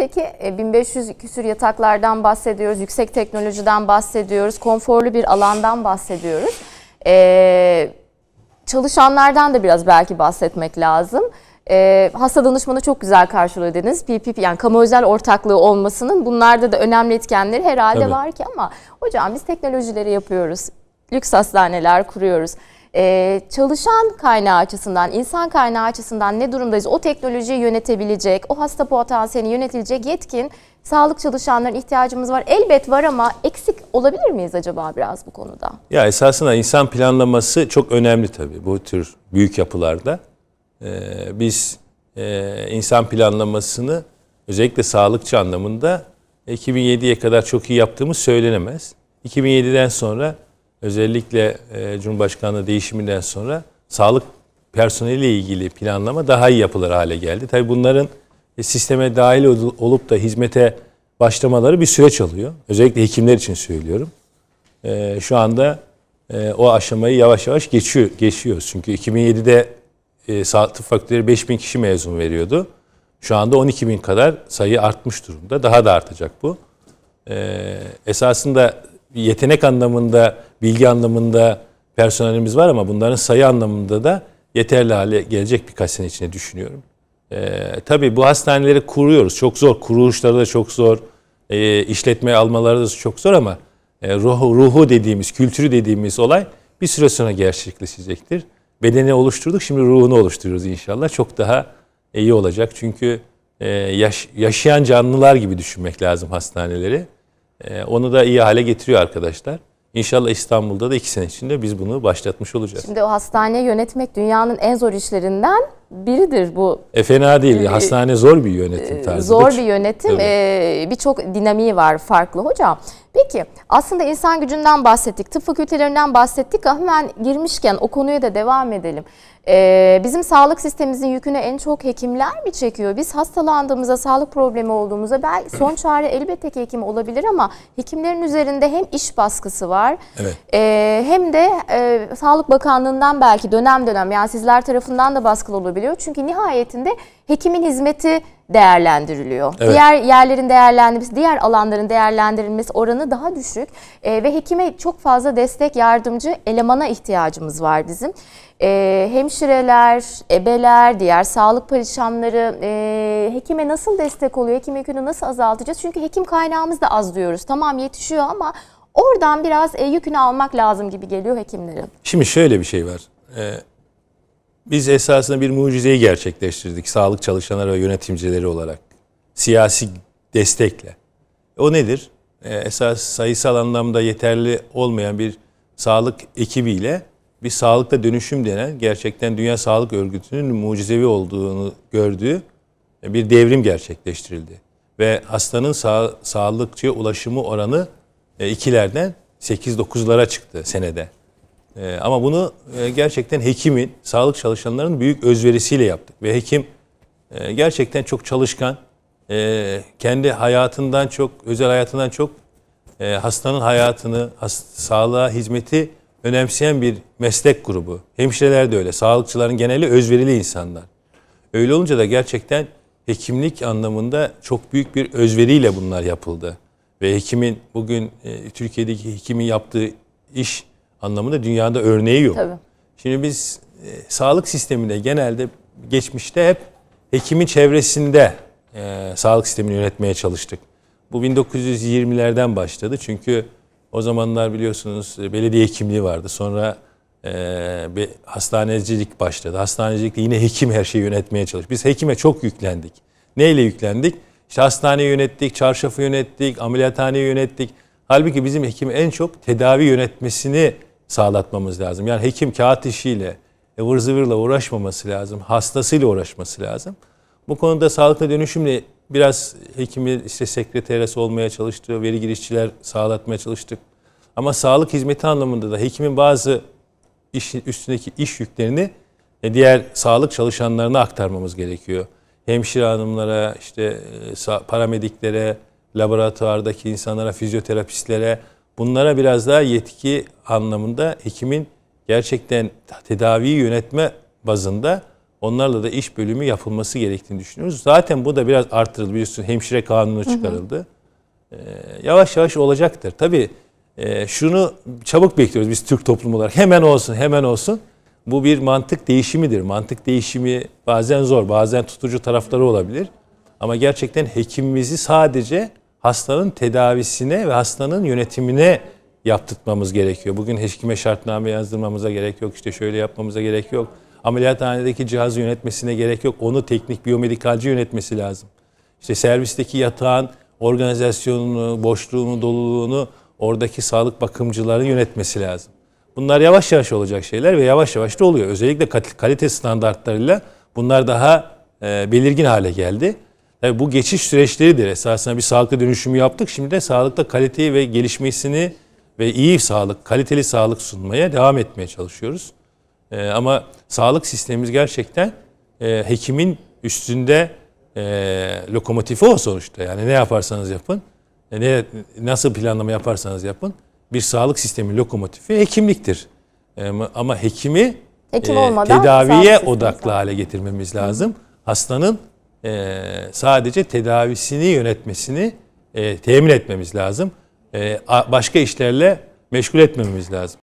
Peki 1500 e, küsür yataklardan bahsediyoruz, yüksek teknolojiden bahsediyoruz, konforlu bir alandan bahsediyoruz. Ee, çalışanlardan da biraz belki bahsetmek lazım. Ee, hasta danışmanı çok güzel karşılıyor dediniz. PPP yani kamu özel ortaklığı olmasının bunlarda da önemli etkenleri herhalde Tabii. var ki ama hocam biz teknolojileri yapıyoruz. Lüks hastaneler kuruyoruz e, çalışan kaynağı açısından, insan kaynağı açısından ne durumdayız? O teknolojiyi yönetebilecek, o hasta potansiyelini yönetilecek yetkin sağlık çalışanların ihtiyacımız var. Elbet var ama eksik olabilir miyiz acaba biraz bu konuda? Ya esasında insan planlaması çok önemli tabii bu tür büyük yapılarda. Ee, biz e, insan planlamasını özellikle sağlıkçı anlamında 2007'ye kadar çok iyi yaptığımız söylenemez. 2007'den sonra özellikle e, Cumhurbaşkanlığı değişiminden sonra sağlık personeli ile ilgili planlama daha iyi yapılır hale geldi. Tabii bunların e, sisteme dahil olup da hizmete başlamaları bir süreç alıyor. Özellikle hekimler için söylüyorum. E, şu anda o aşamayı yavaş yavaş geçiyor, geçiyoruz. Çünkü 2007'de sağlık tıp fakülteleri 5000 kişi mezun veriyordu. Şu anda 12 bin kadar sayı artmış durumda. Daha da artacak bu. E, esasında yetenek anlamında bilgi anlamında personelimiz var ama bunların sayı anlamında da yeterli hale gelecek birkaç sene içinde düşünüyorum. Ee, tabii bu hastaneleri kuruyoruz. Çok zor. Kuruluşları da çok zor. E, ee, işletmeye almaları da çok zor ama e, ruhu, ruhu dediğimiz, kültürü dediğimiz olay bir süre sonra gerçekleşecektir. Bedeni oluşturduk, şimdi ruhunu oluşturuyoruz inşallah. Çok daha iyi olacak. Çünkü e, yaş, yaşayan canlılar gibi düşünmek lazım hastaneleri. E, onu da iyi hale getiriyor arkadaşlar. İnşallah İstanbul'da da iki sene içinde biz bunu başlatmış olacağız. Şimdi o hastane yönetmek dünyanın en zor işlerinden biridir bu. E fena değil. Ee, hastane zor bir yönetim e, tarzı. Zor bir yönetim. Ee, Birçok dinamiği var farklı. Hocam Peki aslında insan gücünden bahsettik, tıp fakültelerinden bahsettik. Hemen girmişken o konuya da devam edelim. Ee, bizim sağlık sistemimizin yükünü en çok hekimler mi çekiyor? Biz hastalandığımızda, sağlık problemi olduğumuzda belki son çare elbette ki hekim olabilir ama hekimlerin üzerinde hem iş baskısı var evet. e, hem de e, Sağlık Bakanlığı'ndan belki dönem dönem yani sizler tarafından da baskılı olabiliyor. Çünkü nihayetinde hekimin hizmeti değerlendiriliyor. Evet. Diğer yerlerin değerlendirilmesi, diğer alanların değerlendirilmesi oranı daha düşük e, ve hekime çok fazla destek, yardımcı elemana ihtiyacımız var bizim. E, hemşireler, ebeler, diğer sağlık perişanları e, hekime nasıl destek oluyor, hekim yükünü nasıl azaltacağız? Çünkü hekim kaynağımız da az diyoruz. Tamam yetişiyor ama oradan biraz e, yükünü almak lazım gibi geliyor hekimlerin. Şimdi şöyle bir şey var. E, biz esasında bir mucizeyi gerçekleştirdik sağlık çalışanları ve yöneticileri olarak. Siyasi destekle. O nedir? Ee, esas sayısal anlamda yeterli olmayan bir sağlık ekibiyle bir sağlıkta dönüşüm denen gerçekten Dünya Sağlık Örgütü'nün mucizevi olduğunu gördüğü e, bir devrim gerçekleştirildi. Ve hastanın sağ, sağlıkçıya ulaşımı oranı e, ikilerden 8-9'lara çıktı senede. Ee, ama bunu e, gerçekten hekimin, sağlık çalışanlarının büyük özverisiyle yaptık. Ve hekim e, gerçekten çok çalışkan, e, kendi hayatından çok, özel hayatından çok hastanın hayatını, sağlığa hizmeti önemseyen bir meslek grubu. Hemşireler de öyle, sağlıkçıların geneli özverili insanlar. Öyle olunca da gerçekten hekimlik anlamında çok büyük bir özveriyle bunlar yapıldı. Ve hekimin bugün Türkiye'deki hekimin yaptığı iş anlamında dünyada örneği yok. Tabii. Şimdi biz e, sağlık sisteminde genelde geçmişte hep hekimin çevresinde e, sağlık sistemini yönetmeye çalıştık. Bu 1920'lerden başladı çünkü o zamanlar biliyorsunuz e, belediye hekimliği vardı. Sonra e, bir hastanecilik başladı. Hastanecilikte yine hekim her şeyi yönetmeye çalıştı. Biz hekime çok yüklendik. Neyle yüklendik? İşte hastane yönettik, çarşafı yönettik, ameliyathaneyi yönettik. Halbuki bizim hekim en çok tedavi yönetmesini sağlatmamız lazım. Yani hekim kağıt işiyle, e, ıvır zıvırla uğraşmaması lazım. Hastasıyla uğraşması lazım. Bu konuda sağlıkla dönüşümle biraz hekimi işte sekreteresi olmaya çalıştığı, veri girişçiler sağlatmaya çalıştık. Ama sağlık hizmeti anlamında da hekimin bazı iş, üstündeki iş yüklerini e, diğer sağlık çalışanlarına aktarmamız gerekiyor. Hemşire hanımlara, işte e, paramediklere, laboratuvardaki insanlara, fizyoterapistlere bunlara biraz daha yetki anlamında hekimin gerçekten tedaviyi yönetme bazında onlarla da iş bölümü yapılması gerektiğini düşünüyoruz. Zaten bu da biraz artırıldı biliyorsun hemşire kanunu çıkarıldı. Hı hı. Ee, yavaş yavaş olacaktır. Tabii e, şunu çabuk bekliyoruz biz Türk toplumu olarak. Hemen olsun, hemen olsun. Bu bir mantık değişimidir. Mantık değişimi bazen zor, bazen tutucu tarafları olabilir. Ama gerçekten hekimimizi sadece hastanın tedavisine ve hastanın yönetimine yaptırtmamız gerekiyor. Bugün hekime şartname yazdırmamıza gerek yok, işte şöyle yapmamıza gerek yok. Ameliyathanedeki cihazı yönetmesine gerek yok. Onu teknik biyomedikalci yönetmesi lazım. İşte servisteki yatağın organizasyonunu, boşluğunu, doluluğunu oradaki sağlık bakımcıları yönetmesi lazım. Bunlar yavaş yavaş olacak şeyler ve yavaş yavaş da oluyor. Özellikle kalite standartlarıyla bunlar daha e, belirgin hale geldi. Tabii bu geçiş süreçleridir. Esasında bir sağlıklı dönüşümü yaptık. Şimdi de sağlıkta kaliteyi ve gelişmesini ve iyi sağlık, kaliteli sağlık sunmaya devam etmeye çalışıyoruz. Ee, ama sağlık sistemimiz gerçekten e, hekimin üstünde e, lokomotifi o sonuçta. Yani ne yaparsanız yapın, e, ne nasıl planlama yaparsanız yapın bir sağlık sistemi lokomotifi hekimliktir. E, ama hekimi Hekim e, tedaviye odaklı hale getirmemiz lazım. Hı. Hastanın e, sadece tedavisini yönetmesini e, temin etmemiz lazım. E, başka işlerle meşgul etmememiz lazım.